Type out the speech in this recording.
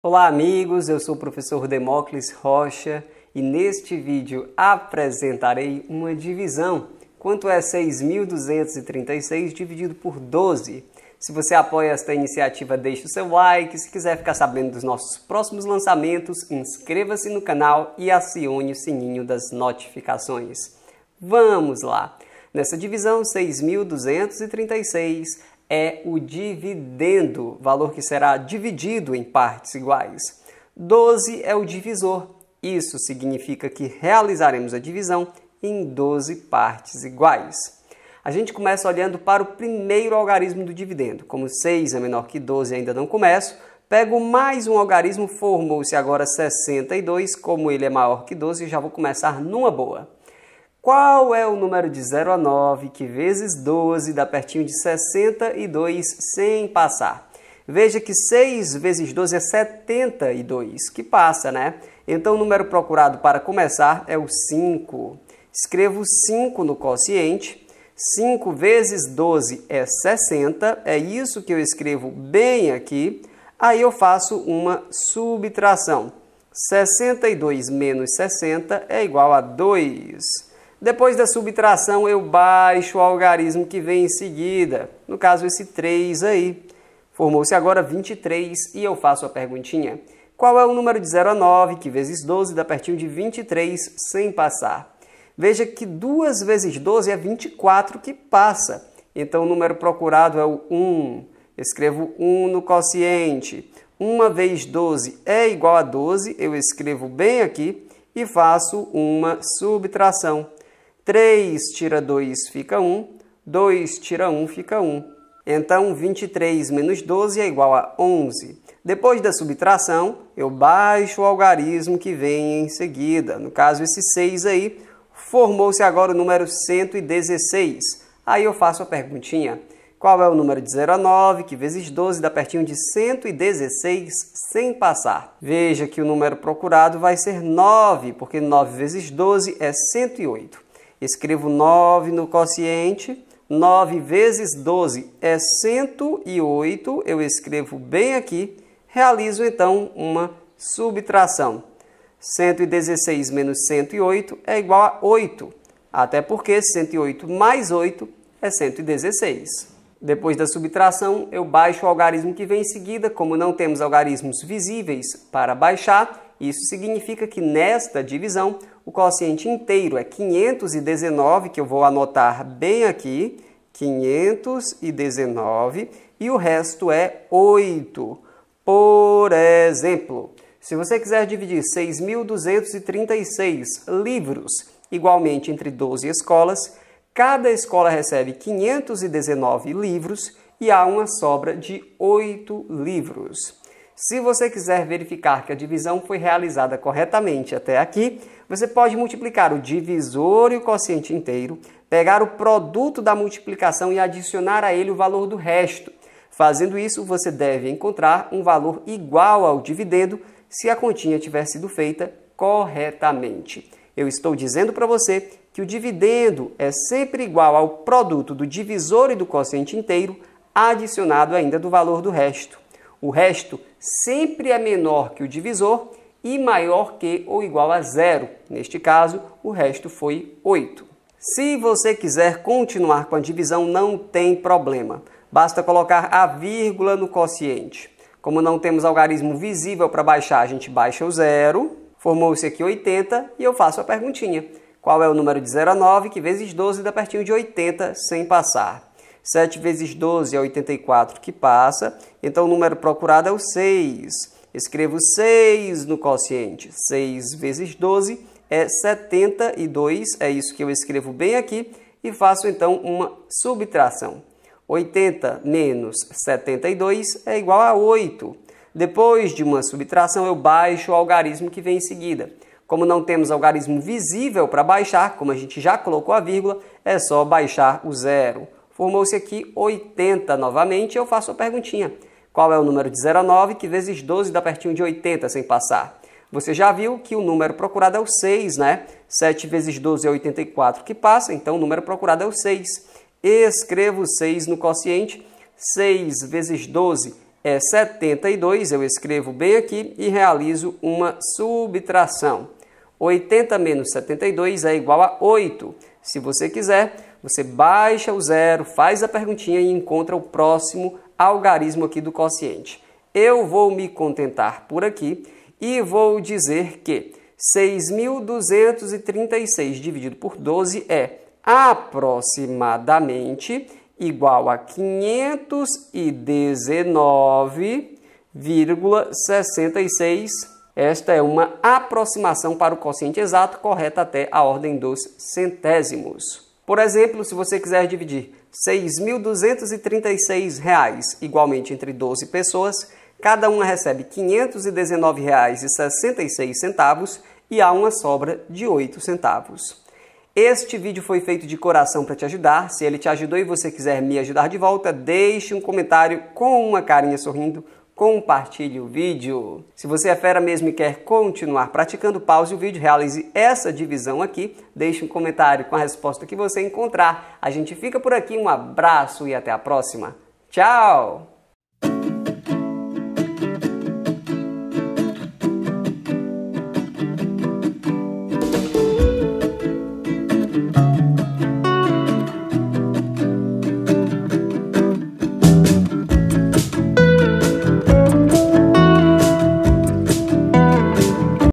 Olá, amigos. Eu sou o professor Demócles Rocha e neste vídeo apresentarei uma divisão. Quanto é 6.236 dividido por 12? Se você apoia esta iniciativa, deixe o seu like. Se quiser ficar sabendo dos nossos próximos lançamentos, inscreva-se no canal e acione o sininho das notificações. Vamos lá! Nessa divisão, 6.236 é o dividendo, valor que será dividido em partes iguais. 12 é o divisor. Isso significa que realizaremos a divisão em 12 partes iguais. A gente começa olhando para o primeiro algarismo do dividendo. Como 6 é menor que 12 ainda não começo, pego mais um algarismo, formou-se agora 62. Como ele é maior que 12, já vou começar numa boa. Qual é o número de 0 a 9 que vezes 12 dá pertinho de 62 sem passar? Veja que 6 vezes 12 é 72, que passa, né? Então o número procurado para começar é o 5. Escrevo 5 no quociente. 5 vezes 12 é 60, é isso que eu escrevo bem aqui. Aí eu faço uma subtração. 62 menos 60 é igual a 2. Depois da subtração, eu baixo o algarismo que vem em seguida. No caso, esse 3 aí. Formou-se agora 23 e eu faço a perguntinha. Qual é o número de 0 a 9, que vezes 12 dá pertinho de 23 sem passar? Veja que 2 vezes 12 é 24 que passa. Então, o número procurado é o 1. Escrevo 1 no quociente. 1 vezes 12 é igual a 12. Eu escrevo bem aqui e faço uma subtração. 3 tira 2 fica 1, 2 tira 1 fica 1. Então, 23 menos 12 é igual a 11. Depois da subtração, eu baixo o algarismo que vem em seguida. No caso, esse 6 aí formou-se agora o número 116. Aí eu faço a perguntinha: qual é o número de 0 a 9, que vezes 12 dá pertinho de 116 sem passar? Veja que o número procurado vai ser 9, porque 9 vezes 12 é 108. Escrevo 9 no quociente. 9 vezes 12 é 108. Eu escrevo bem aqui. Realizo então uma subtração. 116 menos 108 é igual a 8. Até porque 108 mais 8 é 116. Depois da subtração, eu baixo o algarismo que vem em seguida. Como não temos algarismos visíveis para baixar, isso significa que nesta divisão, o quociente inteiro é 519, que eu vou anotar bem aqui, 519, e o resto é 8. Por exemplo, se você quiser dividir 6.236 livros igualmente entre 12 escolas, cada escola recebe 519 livros e há uma sobra de 8 livros. Se você quiser verificar que a divisão foi realizada corretamente até aqui, você pode multiplicar o divisor e o quociente inteiro, pegar o produto da multiplicação e adicionar a ele o valor do resto. Fazendo isso, você deve encontrar um valor igual ao dividendo se a continha tiver sido feita corretamente. Eu estou dizendo para você que o dividendo é sempre igual ao produto do divisor e do quociente inteiro, adicionado ainda do valor do resto. O resto sempre é menor que o divisor e maior que ou igual a zero. Neste caso, o resto foi 8. Se você quiser continuar com a divisão, não tem problema. Basta colocar a vírgula no quociente. Como não temos algarismo visível para baixar, a gente baixa o zero. Formou-se aqui 80 e eu faço a perguntinha. Qual é o número de 0 a 9 que vezes 12 dá pertinho de 80 sem passar? 7 vezes 12 é 84, que passa. Então, o número procurado é o 6. Escrevo 6 no quociente. 6 vezes 12 é 72, é isso que eu escrevo bem aqui. E faço, então, uma subtração. 80 menos 72 é igual a 8. Depois de uma subtração, eu baixo o algarismo que vem em seguida. Como não temos algarismo visível para baixar, como a gente já colocou a vírgula, é só baixar o zero. Formou-se aqui 80 novamente. Eu faço a perguntinha. Qual é o número de 0 a 9 que vezes 12 dá pertinho de 80 sem passar? Você já viu que o número procurado é o 6, né? 7 vezes 12 é 84 que passa, então o número procurado é o 6. Escrevo 6 no quociente. 6 vezes 12 é 72, eu escrevo bem aqui e realizo uma subtração. 80 menos 72 é igual a 8. Se você quiser, você baixa o zero, faz a perguntinha e encontra o próximo algarismo aqui do quociente. Eu vou me contentar por aqui e vou dizer que 6.236 dividido por 12 é aproximadamente igual a 519,66 esta é uma aproximação para o quociente exato, correta até a ordem dos centésimos. Por exemplo, se você quiser dividir R$ 6.236 igualmente entre 12 pessoas, cada uma recebe R$ 519,66 e há uma sobra de R$ centavos. Este vídeo foi feito de coração para te ajudar. Se ele te ajudou e você quiser me ajudar de volta, deixe um comentário com uma carinha sorrindo compartilhe o vídeo. Se você é fera mesmo e quer continuar praticando, pause o vídeo, realize essa divisão aqui, deixe um comentário com a resposta que você encontrar. A gente fica por aqui, um abraço e até a próxima. Tchau!